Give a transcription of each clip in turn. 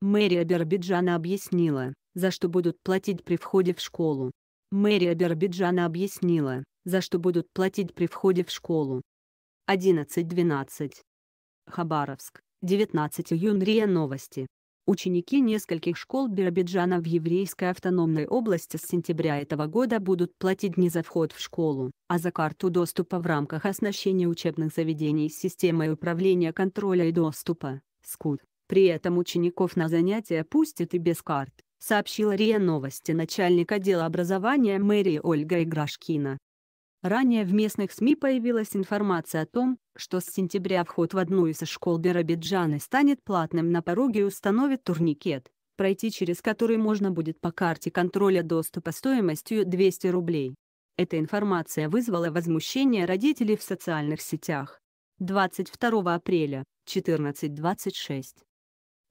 Мэрия Биробиджана объяснила, за что будут платить при входе в школу. Мэрия Биробиджана объяснила, за что будут платить при входе в школу. 11.12. Хабаровск, 19 июня РИА Новости. Ученики нескольких школ Биробиджана в Еврейской автономной области с сентября этого года будут платить не за вход в школу, а за карту доступа в рамках оснащения учебных заведений системой управления контроля и доступа, СКУД. При этом учеников на занятия пустят и без карт, сообщила РИА Новости начальник отдела образования мэрии Ольга Играшкина. Ранее в местных СМИ появилась информация о том, что с сентября вход в одну из школ Биробиджана станет платным на пороге и установят турникет, пройти через который можно будет по карте контроля доступа стоимостью 200 рублей. Эта информация вызвала возмущение родителей в социальных сетях. 22 апреля, 14.26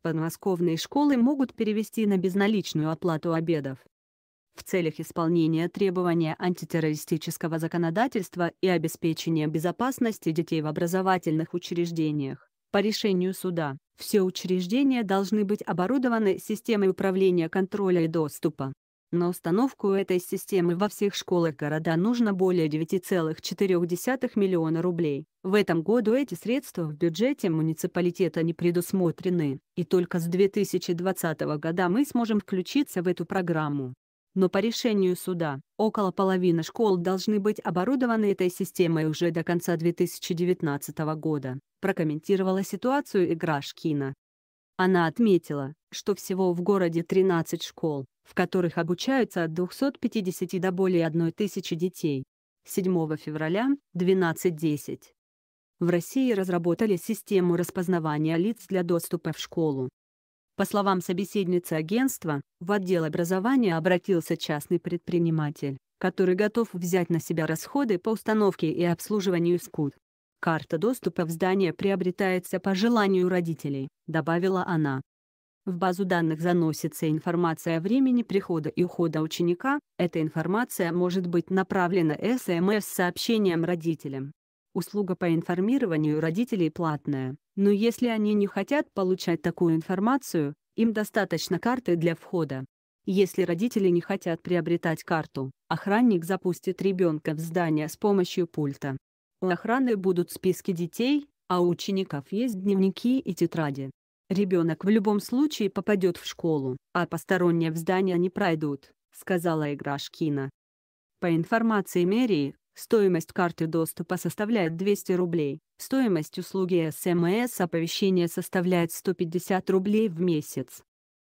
подмосковные школы могут перевести на безналичную оплату обедов. В целях исполнения требования антитеррористического законодательства и обеспечения безопасности детей в образовательных учреждениях, по решению суда, все учреждения должны быть оборудованы системой управления контроля и доступа, на установку этой системы во всех школах города нужно более 9,4 миллиона рублей. В этом году эти средства в бюджете муниципалитета не предусмотрены, и только с 2020 года мы сможем включиться в эту программу. Но по решению суда, около половины школ должны быть оборудованы этой системой уже до конца 2019 года, прокомментировала ситуацию Играшкина. Она отметила, что всего в городе 13 школ, в которых обучаются от 250 до более 1000 детей. 7 февраля 12.10. В России разработали систему распознавания лиц для доступа в школу. По словам собеседницы агентства, в отдел образования обратился частный предприниматель, который готов взять на себя расходы по установке и обслуживанию СКУД. «Карта доступа в здание приобретается по желанию родителей», — добавила она. В базу данных заносится информация о времени прихода и ухода ученика, эта информация может быть направлена СМС-сообщением эм родителям. Услуга по информированию родителей платная, но если они не хотят получать такую информацию, им достаточно карты для входа. Если родители не хотят приобретать карту, охранник запустит ребенка в здание с помощью пульта. У охраны будут списки детей, а у учеников есть дневники и тетради. Ребенок в любом случае попадет в школу, а посторонние в здание не пройдут», — сказала Играшкина. По информации мэрии, стоимость карты доступа составляет 200 рублей, стоимость услуги СМС-оповещения эм составляет 150 рублей в месяц,